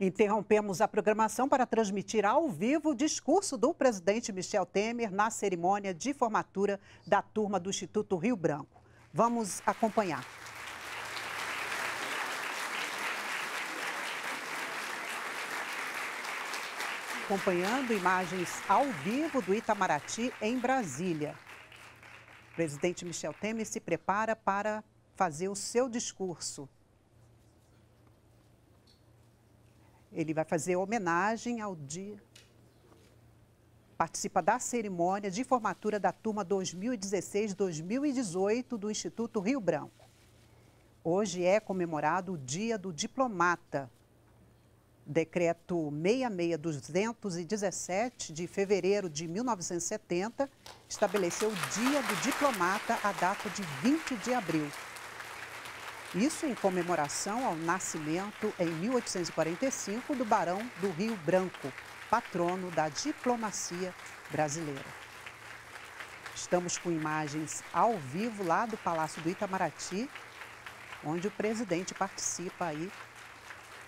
Interrompemos a programação para transmitir ao vivo o discurso do presidente Michel Temer na cerimônia de formatura da turma do Instituto Rio Branco. Vamos acompanhar. Acompanhando imagens ao vivo do Itamaraty, em Brasília presidente Michel Temer se prepara para fazer o seu discurso. Ele vai fazer homenagem ao dia. Participa da cerimônia de formatura da turma 2016-2018 do Instituto Rio Branco. Hoje é comemorado o Dia do Diplomata, decreto 66217 de fevereiro de 1970 estabeleceu o Dia do Diplomata a data de 20 de abril. Isso em comemoração ao nascimento em 1845 do Barão do Rio Branco, patrono da diplomacia brasileira. Estamos com imagens ao vivo lá do Palácio do Itamaraty, onde o presidente participa aí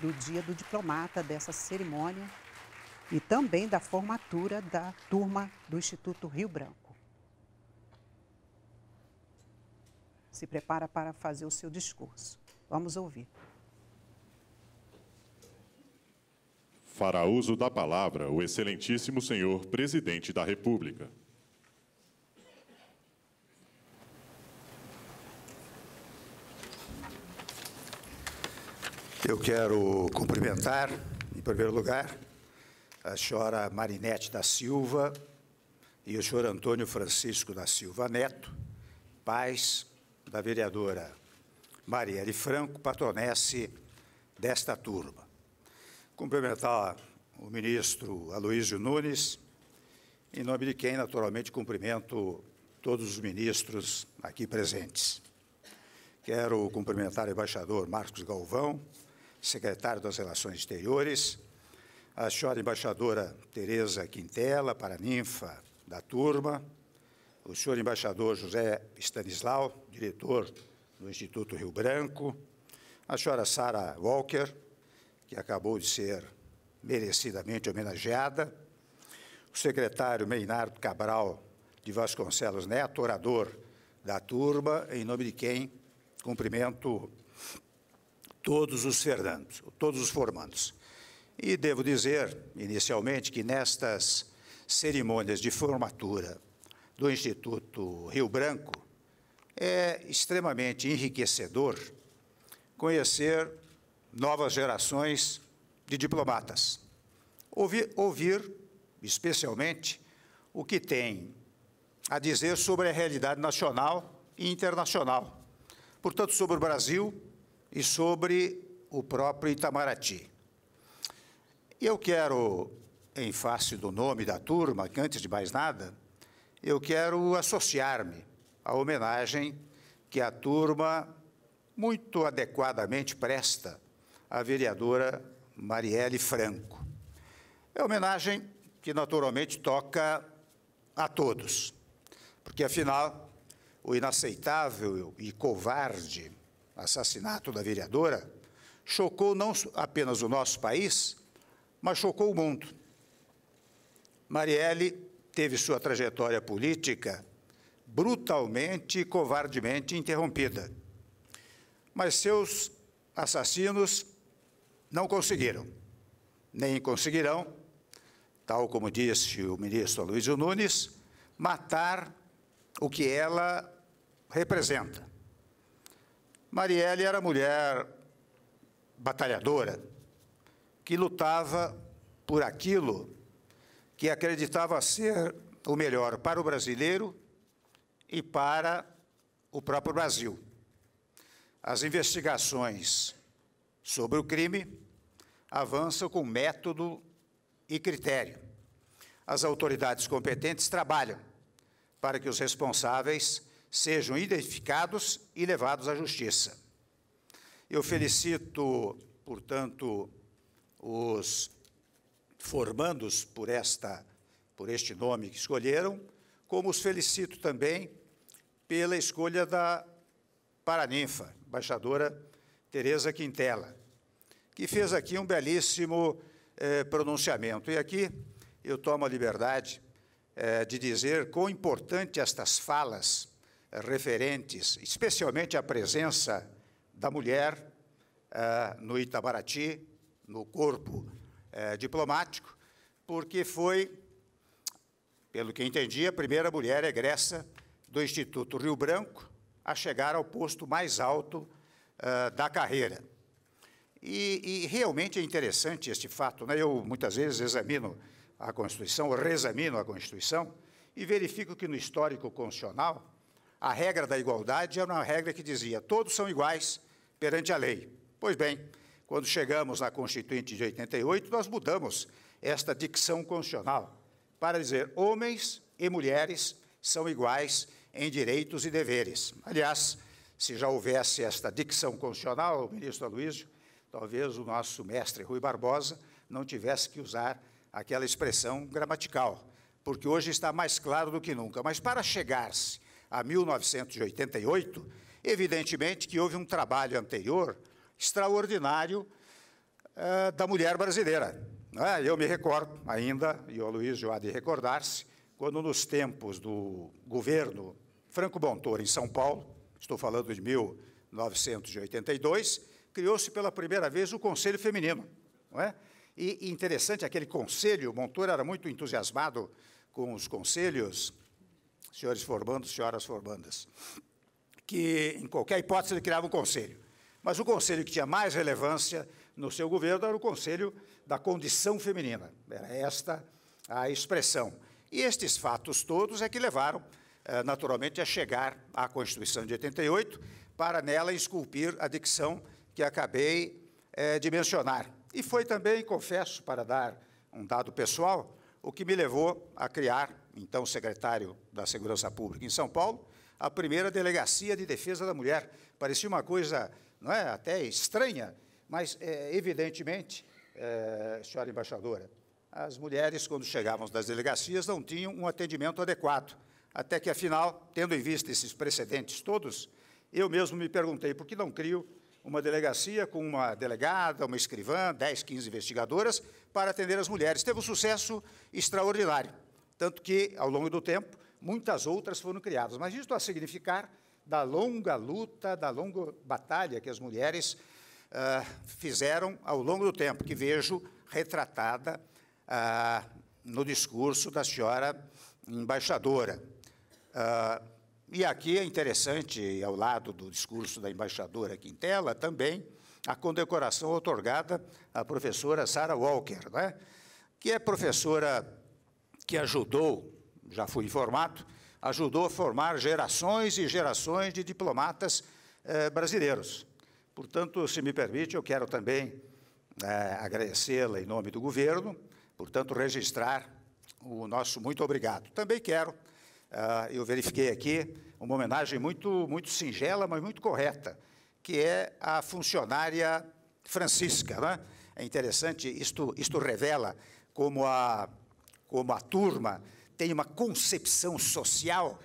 do Dia do Diplomata, dessa cerimônia e também da formatura da turma do Instituto Rio Branco. Se prepara para fazer o seu discurso. Vamos ouvir. Fará uso da palavra o Excelentíssimo Senhor Presidente da República. Eu quero cumprimentar, em primeiro lugar, a senhora Marinete da Silva e o senhor Antônio Francisco da Silva Neto, pais da vereadora Maria de Franco, patronesse desta turma. Cumprimentar o ministro Aloísio Nunes, em nome de quem, naturalmente, cumprimento todos os ministros aqui presentes. Quero cumprimentar o embaixador Marcos Galvão, secretário das Relações Exteriores, a senhora embaixadora Tereza Quintela, paraninfa da turma, o senhor embaixador José Stanislau, diretor do Instituto Rio Branco, a senhora Sara Walker, que acabou de ser merecidamente homenageada, o secretário Meinardo Cabral de Vasconcelos Neto, orador da turma, em nome de quem cumprimento todos os Fernandos, todos os formandos. E devo dizer, inicialmente, que nestas cerimônias de formatura do Instituto Rio Branco, é extremamente enriquecedor conhecer novas gerações de diplomatas. Ouvir, ouvir, especialmente, o que tem a dizer sobre a realidade nacional e internacional. Portanto, sobre o Brasil, e sobre o próprio Itamaraty. Eu quero, em face do nome da turma, que antes de mais nada, eu quero associar-me à homenagem que a turma muito adequadamente presta à vereadora Marielle Franco. É homenagem que naturalmente toca a todos, porque afinal o inaceitável e covarde assassinato da vereadora, chocou não apenas o nosso país, mas chocou o mundo. Marielle teve sua trajetória política brutalmente e covardemente interrompida. Mas seus assassinos não conseguiram, nem conseguirão, tal como disse o ministro Luiz Nunes, matar o que ela representa Marielle era mulher batalhadora, que lutava por aquilo que acreditava ser o melhor para o brasileiro e para o próprio Brasil. As investigações sobre o crime avançam com método e critério. As autoridades competentes trabalham para que os responsáveis sejam identificados e levados à justiça. Eu felicito, portanto, os formandos por esta por este nome que escolheram, como os felicito também pela escolha da paraninfa, embaixadora Tereza Quintela, que fez aqui um belíssimo eh, pronunciamento. E aqui eu tomo a liberdade eh, de dizer quão importante estas falas referentes, especialmente à presença da mulher ah, no Itabaraty, no corpo eh, diplomático, porque foi, pelo que entendi, a primeira mulher egressa do Instituto Rio Branco a chegar ao posto mais alto ah, da carreira. E, e, realmente é interessante este fato. Né? Eu muitas vezes examino a Constituição, ou reexamino a Constituição, e verifico que no histórico constitucional a regra da igualdade era uma regra que dizia todos são iguais perante a lei. Pois bem, quando chegamos na Constituinte de 88, nós mudamos esta dicção constitucional para dizer homens e mulheres são iguais em direitos e deveres. Aliás, se já houvesse esta dicção constitucional, o ministro Aloysio, talvez o nosso mestre Rui Barbosa não tivesse que usar aquela expressão gramatical, porque hoje está mais claro do que nunca. Mas para chegar-se a 1988, evidentemente que houve um trabalho anterior extraordinário eh, da mulher brasileira. É? Eu me recordo ainda, e o Luiz há de recordar-se, quando nos tempos do governo Franco Bontor em São Paulo, estou falando de 1982, criou-se pela primeira vez o Conselho Feminino. É? E interessante, aquele conselho, Montor era muito entusiasmado com os conselhos senhores formandos, senhoras formandas, que, em qualquer hipótese, ele criava um conselho. Mas o conselho que tinha mais relevância no seu governo era o conselho da condição feminina. Era esta a expressão. E estes fatos todos é que levaram, eh, naturalmente, a chegar à Constituição de 88, para nela esculpir a dicção que acabei eh, de mencionar. E foi também, confesso, para dar um dado pessoal, o que me levou a criar então secretário da Segurança Pública em São Paulo, a primeira delegacia de defesa da mulher. Parecia uma coisa não é, até estranha, mas, é, evidentemente, é, senhora embaixadora, as mulheres, quando chegavam das delegacias, não tinham um atendimento adequado. Até que, afinal, tendo em vista esses precedentes todos, eu mesmo me perguntei por que não crio uma delegacia com uma delegada, uma escrivã, 10, 15 investigadoras, para atender as mulheres. Teve um sucesso extraordinário. Tanto que, ao longo do tempo, muitas outras foram criadas. Mas isto a significar da longa luta, da longa batalha que as mulheres ah, fizeram ao longo do tempo, que vejo retratada ah, no discurso da senhora embaixadora. Ah, e aqui é interessante, ao lado do discurso da embaixadora Quintela, também a condecoração otorgada à professora Sarah Walker, né? que é professora que ajudou, já fui informado, ajudou a formar gerações e gerações de diplomatas eh, brasileiros. Portanto, se me permite, eu quero também eh, agradecê-la em nome do governo, portanto, registrar o nosso muito obrigado. Também quero, eh, eu verifiquei aqui, uma homenagem muito, muito singela, mas muito correta, que é a funcionária Francisca. Né? É interessante, isto, isto revela como a como a turma, tem uma concepção social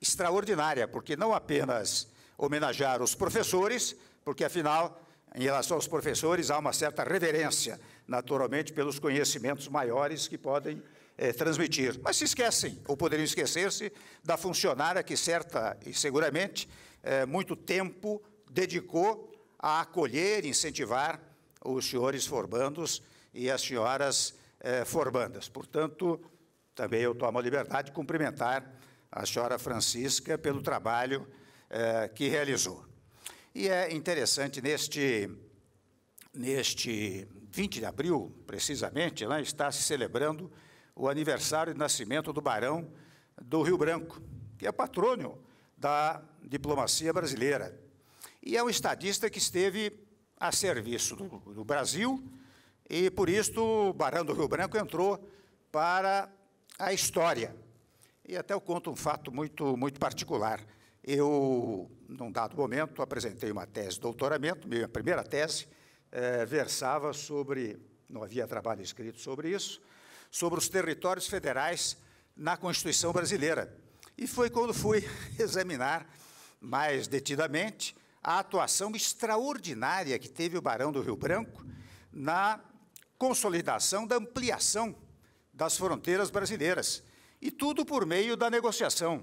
extraordinária, porque não apenas homenagear os professores, porque afinal, em relação aos professores, há uma certa reverência, naturalmente, pelos conhecimentos maiores que podem é, transmitir. Mas se esquecem, ou poderiam esquecer-se, da funcionária que, certa e seguramente, é, muito tempo dedicou a acolher, incentivar os senhores formandos e as senhoras eh, formandas. Portanto, também eu tomo a liberdade de cumprimentar a senhora Francisca pelo trabalho eh, que realizou. E é interessante, neste, neste 20 de abril, precisamente, lá está se celebrando o aniversário de nascimento do Barão do Rio Branco, que é patrônio da diplomacia brasileira. E é um estadista que esteve a serviço do, do Brasil e por isto o Barão do Rio Branco entrou para a história. E até eu conto um fato muito, muito particular. Eu, num dado momento, apresentei uma tese de doutoramento, minha primeira tese, eh, versava sobre, não havia trabalho escrito sobre isso, sobre os territórios federais na Constituição brasileira. E foi quando fui examinar mais detidamente a atuação extraordinária que teve o Barão do Rio Branco na consolidação da ampliação das fronteiras brasileiras. E tudo por meio da negociação,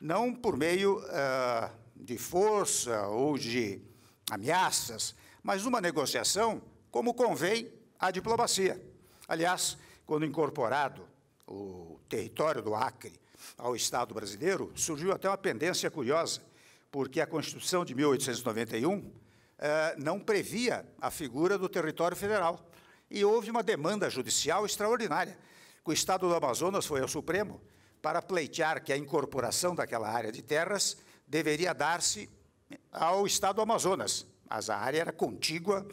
não por meio uh, de força ou de ameaças, mas uma negociação como convém à diplomacia. Aliás, quando incorporado o território do Acre ao Estado brasileiro, surgiu até uma pendência curiosa, porque a Constituição de 1891 uh, ah, não previa a figura do território federal e houve uma demanda judicial extraordinária. O Estado do Amazonas foi ao Supremo para pleitear que a incorporação daquela área de terras deveria dar-se ao Estado do Amazonas, mas a área era contígua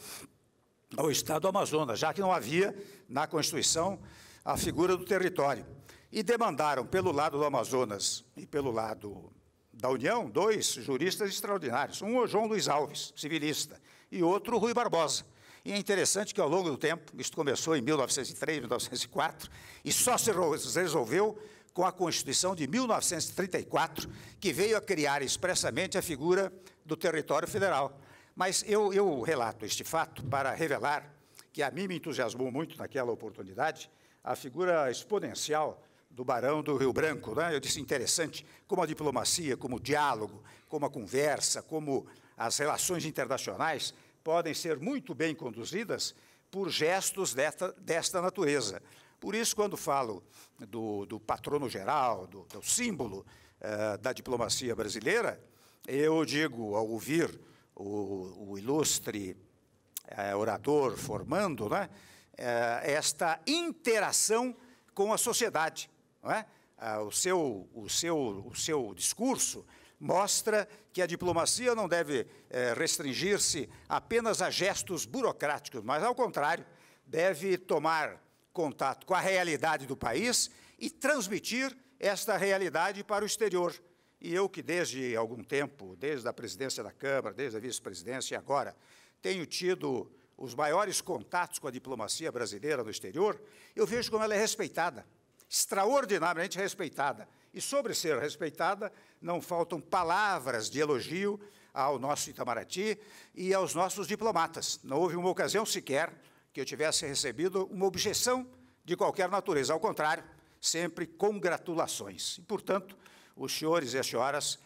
ao Estado do Amazonas, já que não havia na Constituição a figura do território. E demandaram, pelo lado do Amazonas e pelo lado da União, dois juristas extraordinários. Um é João Luiz Alves, civilista, e outro Rui Barbosa, e é interessante que ao longo do tempo, isto começou em 1903, 1904, e só se resolveu com a Constituição de 1934, que veio a criar expressamente a figura do território federal. Mas eu, eu relato este fato para revelar que a mim me entusiasmou muito naquela oportunidade a figura exponencial do Barão do Rio Branco. Né? Eu disse interessante como a diplomacia, como o diálogo, como a conversa, como as relações internacionais podem ser muito bem conduzidas por gestos desta, desta natureza. Por isso, quando falo do, do patrono geral, do, do símbolo uh, da diplomacia brasileira, eu digo, ao ouvir o, o ilustre uh, orador formando, né, uh, esta interação com a sociedade. Não é? Ah, o, seu, o, seu, o seu discurso mostra que a diplomacia não deve eh, restringir-se apenas a gestos burocráticos, mas, ao contrário, deve tomar contato com a realidade do país e transmitir esta realidade para o exterior. E eu que desde algum tempo, desde a presidência da Câmara, desde a vice-presidência e agora, tenho tido os maiores contatos com a diplomacia brasileira no exterior, eu vejo como ela é respeitada extraordinariamente respeitada. E sobre ser respeitada, não faltam palavras de elogio ao nosso Itamaraty e aos nossos diplomatas. Não houve uma ocasião sequer que eu tivesse recebido uma objeção de qualquer natureza. Ao contrário, sempre congratulações. E, portanto, os senhores e as senhoras,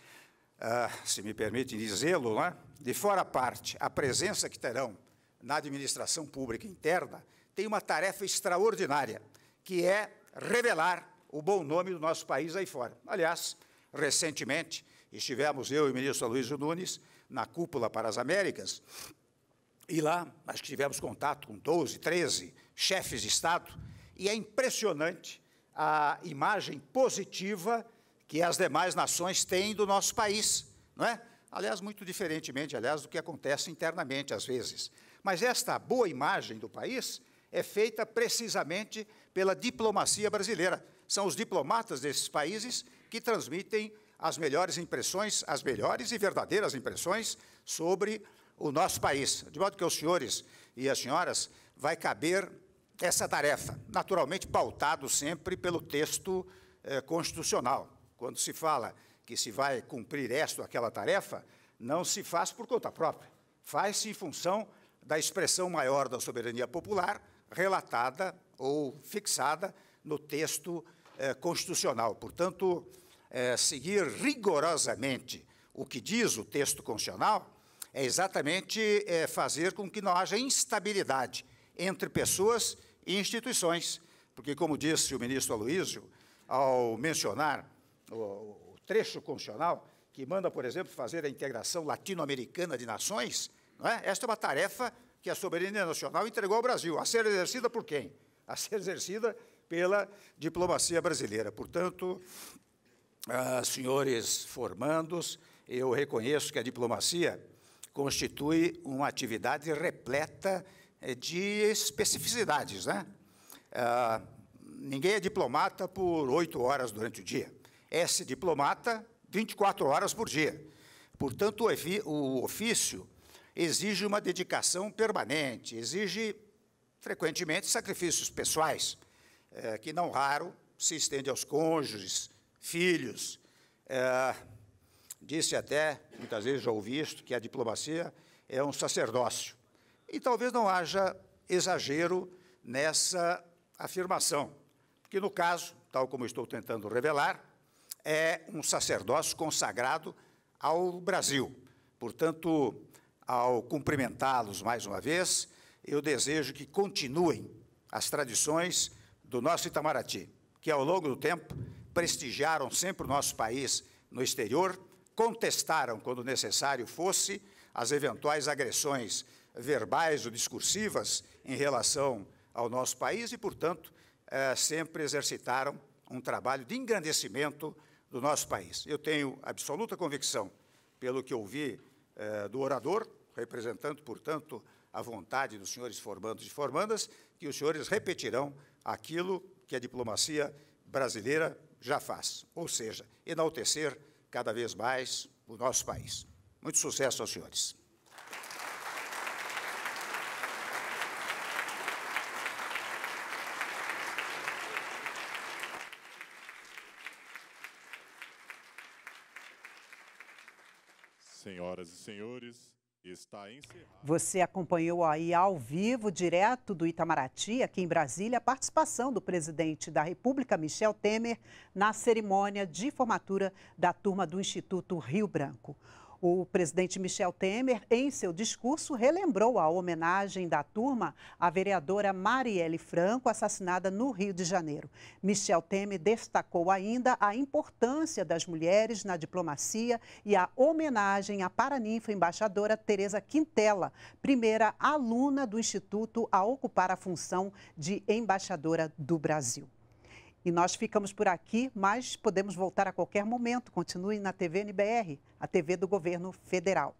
ah, se me permitem dizê-lo, é? de fora a parte, a presença que terão na administração pública interna tem uma tarefa extraordinária, que é revelar o bom nome do nosso país aí fora. Aliás, recentemente estivemos eu e o ministro Aloysio Nunes na cúpula para as Américas e lá acho que tivemos contato com 12, 13 chefes de Estado e é impressionante a imagem positiva que as demais nações têm do nosso país, não é? Aliás, muito diferentemente, aliás, do que acontece internamente às vezes. Mas esta boa imagem do país é feita precisamente pela diplomacia brasileira. São os diplomatas desses países que transmitem as melhores impressões, as melhores e verdadeiras impressões sobre o nosso país. De modo que os senhores e as senhoras vai caber essa tarefa, naturalmente pautado sempre pelo texto eh, constitucional. Quando se fala que se vai cumprir esta ou aquela tarefa, não se faz por conta própria. Faz-se em função da expressão maior da soberania popular, relatada ou fixada no texto eh, constitucional. Portanto, eh, seguir rigorosamente o que diz o texto constitucional é exatamente eh, fazer com que não haja instabilidade entre pessoas e instituições. Porque, como disse o ministro Aloísio, ao mencionar o, o trecho constitucional, que manda, por exemplo, fazer a integração latino-americana de nações, é? esta é uma tarefa que a soberania nacional entregou ao Brasil, a ser exercida por quem? A ser exercida pela diplomacia brasileira. Portanto, ah, senhores formandos, eu reconheço que a diplomacia constitui uma atividade repleta eh, de especificidades. Né? Ah, ninguém é diplomata por oito horas durante o dia. É-se diplomata 24 horas por dia. Portanto, o ofício exige uma dedicação permanente, exige, frequentemente, sacrifícios pessoais, é, que não raro se estende aos cônjuges, filhos. É, disse até, muitas vezes já ouvi isto, que a diplomacia é um sacerdócio. E talvez não haja exagero nessa afirmação, porque no caso, tal como estou tentando revelar, é um sacerdócio consagrado ao Brasil. Portanto, ao cumprimentá-los mais uma vez, eu desejo que continuem as tradições do nosso Itamaraty, que ao longo do tempo prestigiaram sempre o nosso país no exterior, contestaram, quando necessário fosse, as eventuais agressões verbais ou discursivas em relação ao nosso país e, portanto, eh, sempre exercitaram um trabalho de engrandecimento do nosso país. Eu tenho absoluta convicção, pelo que ouvi eh, do orador, representando, portanto, a vontade dos senhores formandos e formandas, que os senhores repetirão aquilo que a diplomacia brasileira já faz, ou seja, enaltecer cada vez mais o nosso país. Muito sucesso aos senhores. Senhoras e senhores, está encerrado. Você acompanhou aí ao vivo, direto do Itamaraty, aqui em Brasília, a participação do presidente da República, Michel Temer, na cerimônia de formatura da turma do Instituto Rio Branco. O presidente Michel Temer, em seu discurso, relembrou a homenagem da turma à vereadora Marielle Franco, assassinada no Rio de Janeiro. Michel Temer destacou ainda a importância das mulheres na diplomacia e a homenagem à paraninfa embaixadora Tereza Quintela, primeira aluna do Instituto a ocupar a função de embaixadora do Brasil. E nós ficamos por aqui, mas podemos voltar a qualquer momento. Continue na TV NBR, a TV do governo federal.